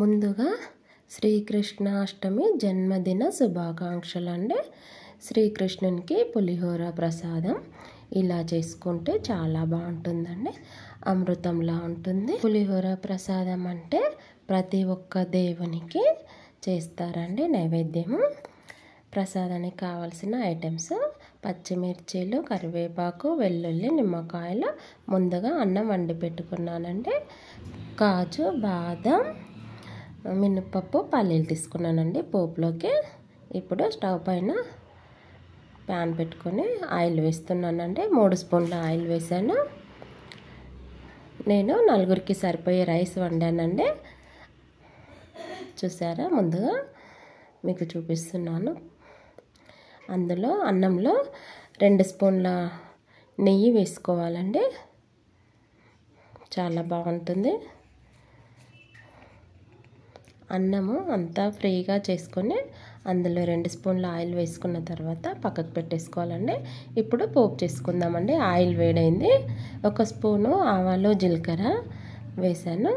ముందుగా శ్రీకృష్ణాష్టమి జన్మదిన శుభాకాంక్షలు అండి శ్రీకృష్ణునికి పులిహోర ప్రసాదం ఇలా చేసుకుంటే చాలా బాగుంటుందండి అమృతంలా ఉంటుంది పులిహోర ప్రసాదం అంటే ప్రతి ఒక్క దేవునికి చేస్తారండి నైవేద్యము ప్రసాదానికి కావాల్సిన ఐటమ్స్ పచ్చిమిర్చీలు కరివేపాకు వెల్లుల్లి నిమ్మకాయలు ముందుగా అన్నం వండి పెట్టుకున్నానండి కాజు బాదం మినప్పప్పు పల్లీలు తీసుకున్నానండి పోపులోకి ఇప్పుడు స్టవ్ పైన ప్యాన్ పెట్టుకొని ఆయిల్ వేస్తున్నానండి మూడు స్పూన్ల ఆయిల్ వేసాను నేను నలుగురికి సరిపోయే రైస్ వండానండి చూసారా ముందుగా మీకు చూపిస్తున్నాను అందులో అన్నంలో రెండు స్పూన్ల నెయ్యి వేసుకోవాలండి చాలా బాగుంటుంది అన్నము అంతా ఫ్రీగా చేసుకొని అందులో రెండు స్పూన్ల ఆయిల్ వేసుకున్న తర్వాత పక్కకు పెట్టేసుకోవాలండి ఇప్పుడు పోపు చేసుకుందామండి ఆయిల్ వేడైంది ఒక స్పూను ఆవాలు జీలకర్ర వేసాను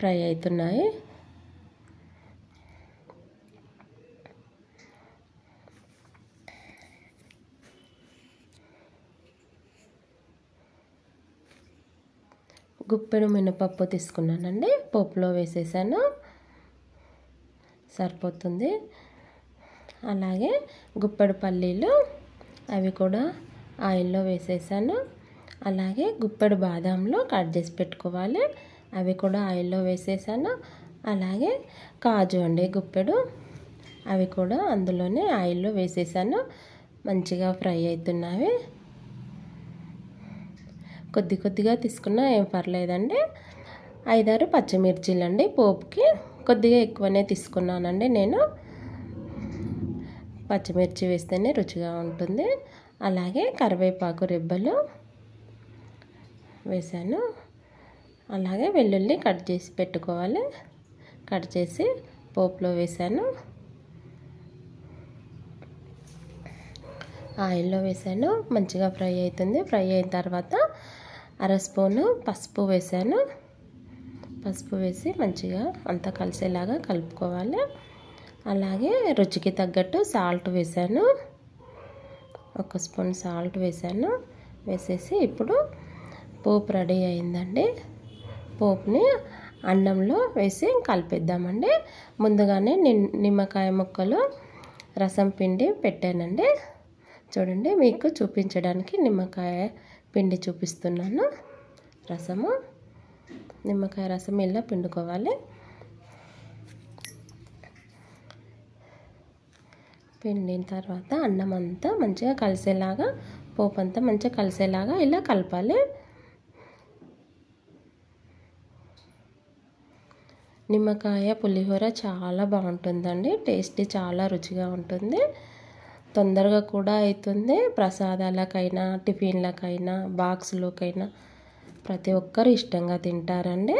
ఫ్రై అవుతున్నాయి గుప్పెడు మినపప్పు తీసుకున్నానండి పప్పులో వేసేసాను సరిపోతుంది అలాగే గుప్పెడు పల్లీలు అవి కూడా ఆయిల్లో వేసేసాను అలాగే గుప్పెడు బాదాంలో కట్ చేసి పెట్టుకోవాలి అవి కూడా ఆయిల్లో వేసేసాను అలాగే కాజు అండి గుప్పెడు అవి కూడా అందులోనే ఆయిల్లో వేసేసాను మంచిగా ఫ్రై అవుతున్నవి కొద్ది కొద్దిగా తీసుకున్నా ఏం పర్లేదండి ఐదారు పచ్చిమిర్చీలు అండి పోపుకి కొద్దిగా ఎక్కువనే తీసుకున్నానండి నేను పచ్చిమిర్చి వేస్తేనే రుచిగా ఉంటుంది అలాగే కరివేపాకు రెబ్బలు వేసాను అలాగే వెల్లుల్లి కట్ చేసి పెట్టుకోవాలి కట్ చేసి పోపులో వేసాను ఆయిల్లో వేసాను మంచిగా ఫ్రై అవుతుంది ఫ్రై అయిన తర్వాత అర స్పూను పసుపు వేసాను పసుపు వేసి మంచిగా అంతా కలిసేలాగా కలుపుకోవాలి అలాగే రుచికి తగ్గట్టు సాల్ట్ వేసాను ఒక స్పూన్ సాల్ట్ వేసాను వేసేసి ఇప్పుడు పోపు రెడీ అయిందండి పోపుని అన్నంలో వేసి కలిపిద్దామండి ముందుగానే నిమ్మకాయ ముక్కలు రసం పిండి పెట్టానండి చూడండి మీకు చూపించడానికి నిమ్మకాయ పిండి చూపిస్తున్నాను రసము నిమ్మకాయ రసం ఇలా పిండుకోవాలి పిండిన తర్వాత అన్నం అంతా మంచిగా కలిసేలాగా పోపు అంతా మంచిగా కలిసేలాగా ఇలా కలపాలి నిమ్మకాయ పులిహోర చాలా బాగుంటుందండి టేస్ట్ చాలా రుచిగా ఉంటుంది తొందరగా కూడా అవుతుంది ప్రసాదాలకైనా టిఫిన్లకైనా బాక్సులకైనా ప్రతి ఒక్కరు ఇష్టంగా తింటారండి